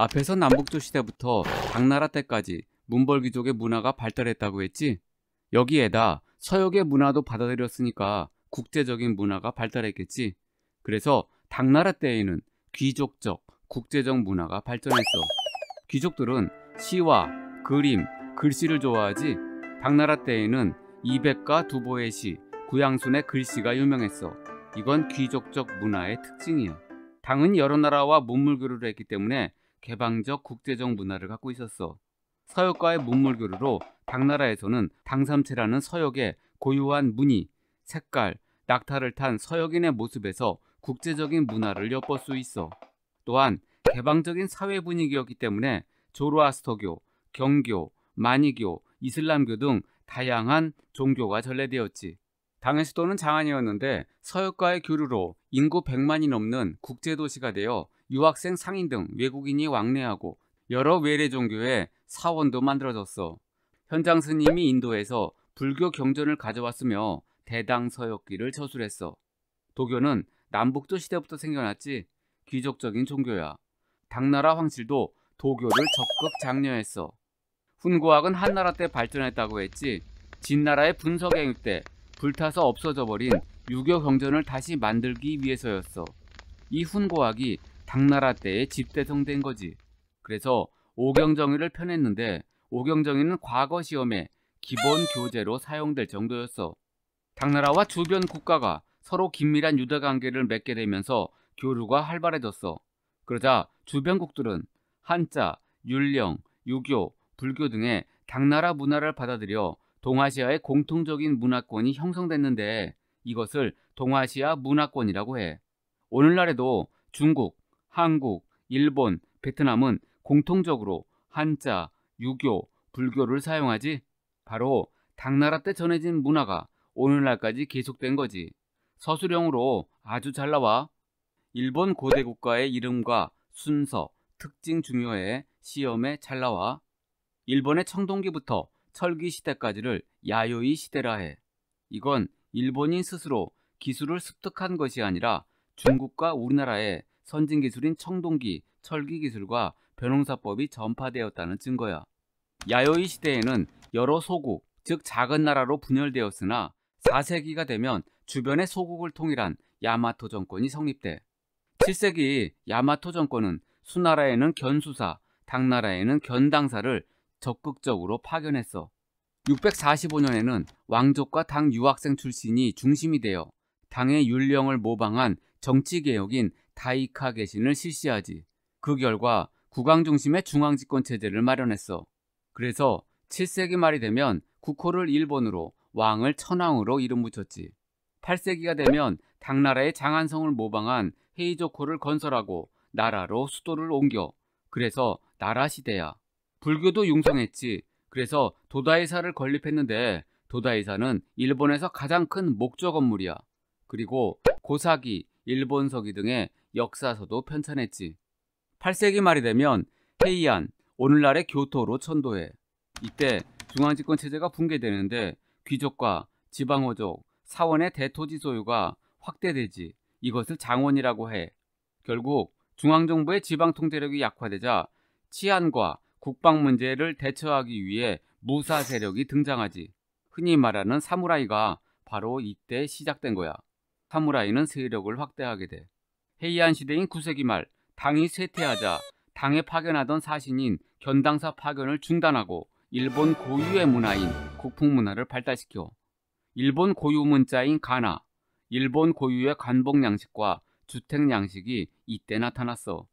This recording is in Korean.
앞에서 남북조 시대부터 당나라 때까지 문벌귀족의 문화가 발달했다고 했지? 여기에다 서역의 문화도 받아들였으니까 국제적인 문화가 발달했겠지? 그래서 당나라 때에는 귀족적, 국제적 문화가 발전했어. 귀족들은 시와 그림, 글씨를 좋아하지 당나라 때에는 이백과 두보의 시, 구양순의 글씨가 유명했어. 이건 귀족적 문화의 특징이야. 당은 여러 나라와 문물교류를 했기 때문에 개방적 국제적 문화를 갖고 있었어. 서역과의 문물교류로 당나라에서는 당삼체라는 서역의 고유한 무늬, 색깔, 낙타를 탄 서역인의 모습에서 국제적인 문화를 엿볼 수 있어. 또한 개방적인 사회 분위기였기 때문에 조로아스터교, 경교, 마니교, 이슬람교 등 다양한 종교가 전래되었지. 당의 수도는 장안이었는데 서역과의 교류로 인구 100만이 넘는 국제도시가 되어 유학생 상인 등 외국인이 왕래하고 여러 외래 종교의 사원도 만들어졌어. 현장 스님이 인도에서 불교 경전을 가져왔으며 대당서역기를 저술했어. 도교는 남북조 시대부터 생겨났지 귀족적인 종교야. 당나라 황실도 도교를 적극 장려했어. 훈고학은 한나라 때 발전했다고 했지 진나라의 분석행위 때 불타서 없어져 버린 유교 경전을 다시 만들기 위해서였어. 이 훈고학이 당나라 때에 집대성된 거지. 그래서 오경정의를 펴냈는데 오경정의는 과거 시험에 기본 교재로 사용될 정도였어. 당나라와 주변 국가가 서로 긴밀한 유대관계를 맺게 되면서 교류가 활발해졌어. 그러자 주변국들은 한자, 율령, 유교, 불교 등의 당나라 문화를 받아들여 동아시아의 공통적인 문화권이 형성됐는데 이것을 동아시아 문화권이라고 해. 오늘날에도 중국, 한국, 일본, 베트남은 공통적으로 한자, 유교, 불교를 사용하지 바로 당나라 때 전해진 문화가 오늘날까지 계속된 거지. 서술형으로 아주 잘 나와. 일본 고대 국가의 이름과 순서, 특징 중요해 시험에 잘 나와. 일본의 청동기부터 철기 시대까지를 야요이 시대라 해. 이건 일본인 스스로 기술을 습득한 것이 아니라 중국과 우리나라의 선진 기술인 청동기, 철기 기술과 변홍사법이 전파되었다는 증거야. 야요이 시대에는 여러 소국, 즉 작은 나라로 분열되었으나 4세기가 되면 주변의 소국을 통일한 야마토 정권이 성립돼. 7세기 야마토 정권은 수나라에는 견수사, 당나라에는 견당사를 적극적으로 파견했어. 645년에는 왕족과 당 유학생 출신이 중심이 되어 당의 율령을 모방한 정치 개혁인 다이카 개신을 실시하지. 그 결과 국왕 중심의 중앙 집권 체제를 마련했어. 그래서 7세기 말이 되면 국호를 일본으로 왕을 천왕으로 이름 붙였지. 8세기가 되면 당나라의 장안성을 모방한 헤이조코를 건설하고 나라로 수도를 옮겨. 그래서 나라 시대야. 불교도 융성했지. 그래서 도다이사를 건립했는데 도다이사는 일본에서 가장 큰 목조 건물이야. 그리고 고사기, 일본서기 등의 역사서도 편찬했지. 8세기 말이 되면 헤이안, 오늘날의 교토로 천도해. 이때 중앙집권 체제가 붕괴되는데 귀족과 지방호족, 사원의 대토지 소유가 확대되지 이것을 장원이라고 해. 결국 중앙정부의 지방 통제력이 약화되자 치안과 국방 문제를 대처하기 위해 무사 세력이 등장하지. 흔히 말하는 사무라이가 바로 이때 시작된 거야. 사무라이는 세력을 확대하게 돼. 헤이안 시대인 9세기 말 당이 쇠퇴하자 당에 파견하던 사신인 견당사 파견을 중단하고 일본 고유의 문화인 국풍 문화를 발달시켜 일본 고유 문자인 가나, 일본 고유의 관복 양식과 주택 양식이 이때 나타났어.